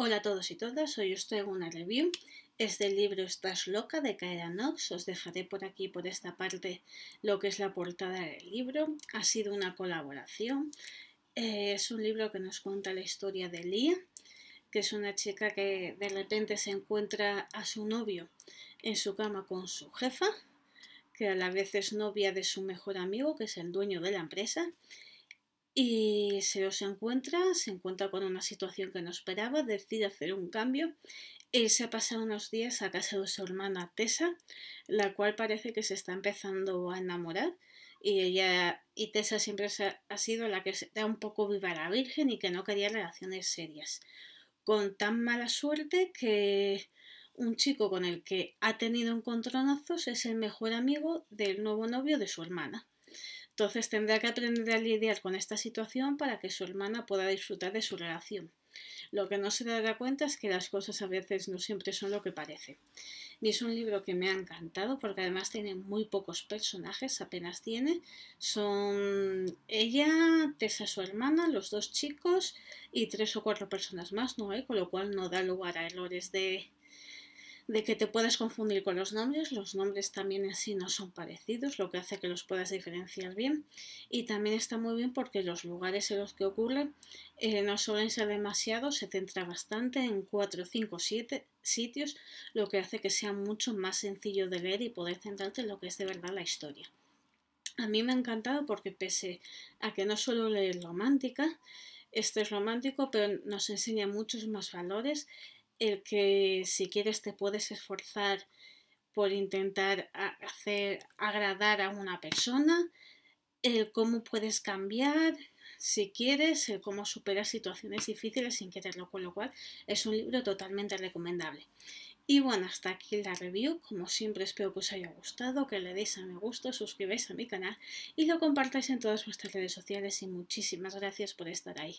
Hola a todos y todas, hoy os traigo una review. Es este del libro Estás loca de a Knox. Os dejaré por aquí, por esta parte, lo que es la portada del libro. Ha sido una colaboración. Eh, es un libro que nos cuenta la historia de Lia, que es una chica que de repente se encuentra a su novio en su cama con su jefa, que a la vez es novia de su mejor amigo, que es el dueño de la empresa, y se los encuentra, se encuentra con una situación que no esperaba, decide hacer un cambio y eh, se ha pasado unos días a casa de su hermana Tessa, la cual parece que se está empezando a enamorar y ella y Tessa siempre ha sido la que da un poco viva la virgen y que no quería relaciones serias. Con tan mala suerte que un chico con el que ha tenido encontronazos es el mejor amigo del nuevo novio de su hermana. Entonces tendrá que aprender a lidiar con esta situación para que su hermana pueda disfrutar de su relación. Lo que no se dará cuenta es que las cosas a veces no siempre son lo que parece. Y es un libro que me ha encantado porque además tiene muy pocos personajes, apenas tiene. Son ella, Tessa, su hermana, los dos chicos y tres o cuatro personas más, ¿no? hay, ¿Eh? Con lo cual no da lugar a errores de de que te puedas confundir con los nombres. Los nombres también así no son parecidos, lo que hace que los puedas diferenciar bien. Y también está muy bien porque los lugares en los que ocurren eh, no suelen ser demasiados, se centra bastante en 4, 5, 7 sitios, lo que hace que sea mucho más sencillo de leer y poder centrarte en lo que es de verdad la historia. A mí me ha encantado porque pese a que no suelo leer romántica, este es romántico, pero nos enseña muchos más valores el que si quieres te puedes esforzar por intentar hacer agradar a una persona, el cómo puedes cambiar, si quieres, el cómo superar situaciones difíciles sin quererlo, con lo cual es un libro totalmente recomendable. Y bueno, hasta aquí la review. Como siempre, espero que os haya gustado, que le deis a me gusta, suscribáis a mi canal y lo compartáis en todas vuestras redes sociales. Y muchísimas gracias por estar ahí.